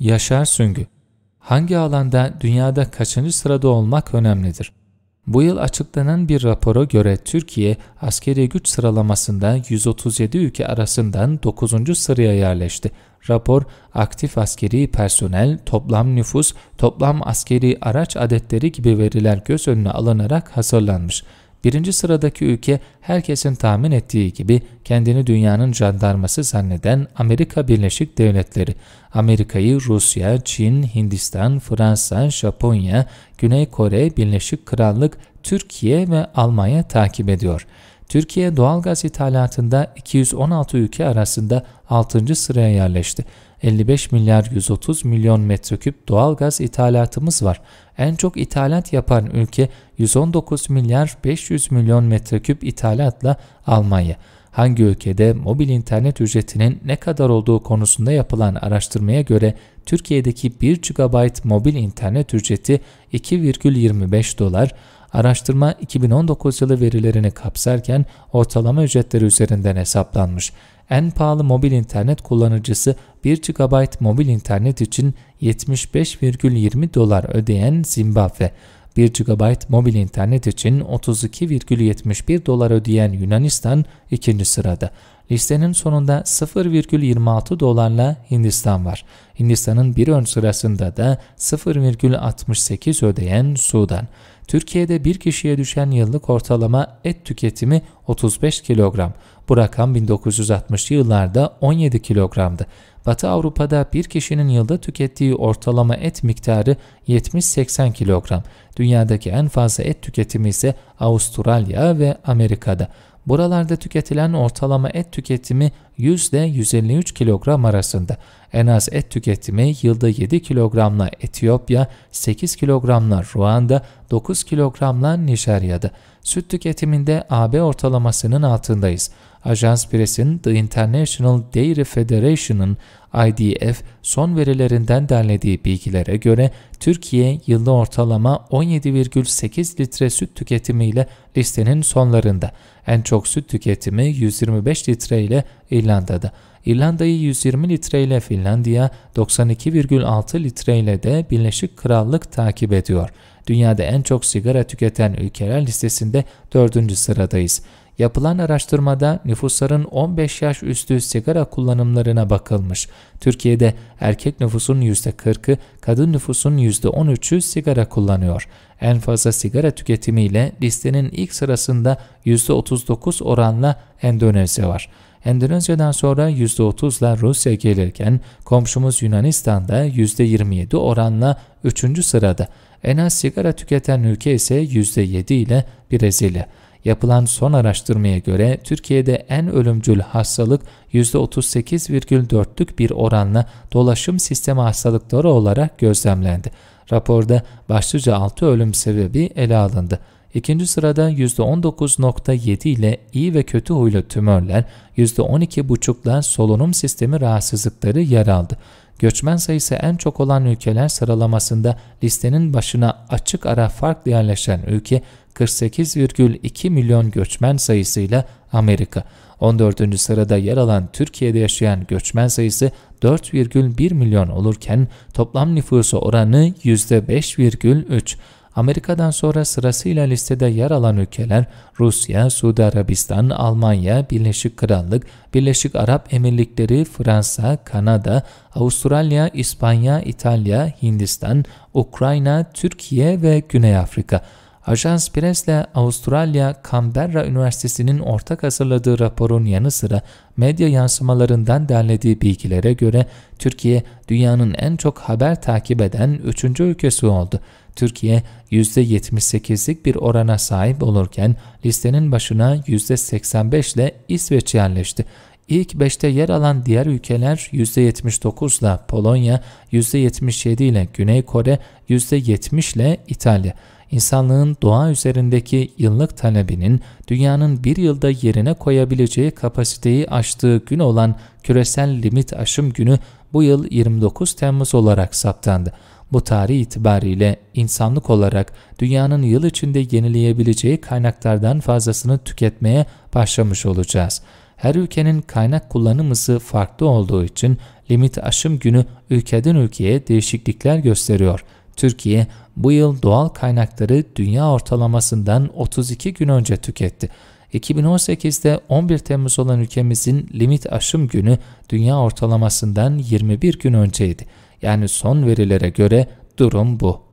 Yaşar Süngü Hangi alanda dünyada kaçıncı sırada olmak önemlidir? Bu yıl açıklanan bir rapora göre Türkiye askeri güç sıralamasında 137 ülke arasından 9. sıraya yerleşti. Rapor, aktif askeri personel, toplam nüfus, toplam askeri araç adetleri gibi veriler göz önüne alınarak hazırlanmış. Birinci sıradaki ülke herkesin tahmin ettiği gibi kendini dünyanın jandarması zanneden Amerika Birleşik Devletleri. Amerika'yı Rusya, Çin, Hindistan, Fransa, Japonya, Güney Kore, Birleşik Krallık, Türkiye ve Almanya takip ediyor. Türkiye doğalgaz ithalatında 216 ülke arasında 6. sıraya yerleşti. 55 milyar 130 milyon metreküp doğal gaz ithalatımız var. En çok ithalat yapan ülke 119 milyar 500 milyon metreküp ithalatla Almanya. Hangi ülkede mobil internet ücretinin ne kadar olduğu konusunda yapılan araştırmaya göre Türkiye'deki 1 GB mobil internet ücreti 2,25 dolar, Araştırma 2019 yılı verilerini kapsarken ortalama ücretleri üzerinden hesaplanmış en pahalı mobil internet kullanıcısı 1 GB mobil internet için 75,20 dolar ödeyen Zimbabwe, 1 GB mobil internet için 32,71 dolar ödeyen Yunanistan ikinci sırada. Listenin sonunda 0,26 dolarla Hindistan var. Hindistan'ın bir ön sırasında da 0,68 ödeyen Sudan. Türkiye'de bir kişiye düşen yıllık ortalama et tüketimi 35 kilogram. Bu rakam 1960'lı yıllarda 17 kilogramdı. Batı Avrupa'da bir kişinin yılda tükettiği ortalama et miktarı 70-80 kilogram. Dünyadaki en fazla et tüketimi ise Avustralya ve Amerika'da. Buralarda tüketilen ortalama et tüketimi %153 kilogram arasında. En az et tüketimi yılda 7 kilogramla Etiyopya, 8 kilogramla Ruanda, 9 kilogramla Nijerya'da. Süt tüketiminde AB ortalamasının altındayız. Ajans Press'in The International Dairy Federation'ın IDF son verilerinden derlediği bilgilere göre Türkiye yılda ortalama 17,8 litre süt tüketimiyle listenin sonlarında. En çok süt tüketimi 125 litre ile İrlanda'da. İrlanda'yı 120 litre ile Finlandiya, 92,6 litre ile de Birleşik Krallık takip ediyor. Dünyada en çok sigara tüketen ülkeler listesinde 4. sıradayız. Yapılan araştırmada nüfusların 15 yaş üstü sigara kullanımlarına bakılmış. Türkiye'de erkek nüfusun %40'ı, kadın nüfusun %13'ü sigara kullanıyor. En fazla sigara tüketimiyle listenin ilk sırasında %39 oranla Endonezya var. Endonezya'dan sonra %30'la Rusya gelirken komşumuz Yunanistan'da %27 oranla 3. sırada. En az sigara tüketen ülke ise %7 ile Brezilya. Yapılan son araştırmaya göre Türkiye'de en ölümcül hastalık %38,4'lük bir oranla dolaşım sistemi hastalıkları olarak gözlemlendi. Raporda başlıca 6 ölüm sebebi ele alındı. İkinci sırada %19.7 ile iyi ve kötü huylu tümörler, %12.5'la solunum sistemi rahatsızlıkları yer aldı. Göçmen sayısı en çok olan ülkeler sıralamasında listenin başına açık ara farklı yerleşen ülke 48,2 milyon göçmen sayısıyla Amerika. 14. sırada yer alan Türkiye'de yaşayan göçmen sayısı 4,1 milyon olurken toplam nüfusu oranı %5,3. Amerika'dan sonra sırasıyla listede yer alan ülkeler Rusya, Suudi Arabistan, Almanya, Birleşik Krallık, Birleşik Arap Emirlikleri, Fransa, Kanada, Avustralya, İspanya, İtalya, Hindistan, Ukrayna, Türkiye ve Güney Afrika. Ajans Press'le Avustralya Canberra Üniversitesi'nin ortak hazırladığı raporun yanı sıra medya yansımalarından derlediği bilgilere göre Türkiye dünyanın en çok haber takip eden 3. ülkesi oldu. Türkiye %78'lik bir orana sahip olurken listenin başına %85 ile İsveç yerleşti. İlk 5'te yer alan diğer ülkeler %79 ile Polonya, %77 ile Güney Kore, %70 ile İtalya insanlığın doğa üzerindeki yıllık talebinin dünyanın bir yılda yerine koyabileceği kapasiteyi aştığı gün olan küresel limit aşım günü bu yıl 29 Temmuz olarak saptandı. Bu tarih itibariyle insanlık olarak dünyanın yıl içinde yenileyebileceği kaynaklardan fazlasını tüketmeye başlamış olacağız. Her ülkenin kaynak kullanımısı farklı olduğu için limit aşım günü ülkeden ülkeye değişiklikler gösteriyor.'' Türkiye bu yıl doğal kaynakları dünya ortalamasından 32 gün önce tüketti. 2018'de 11 Temmuz olan ülkemizin limit aşım günü dünya ortalamasından 21 gün önceydi. Yani son verilere göre durum bu.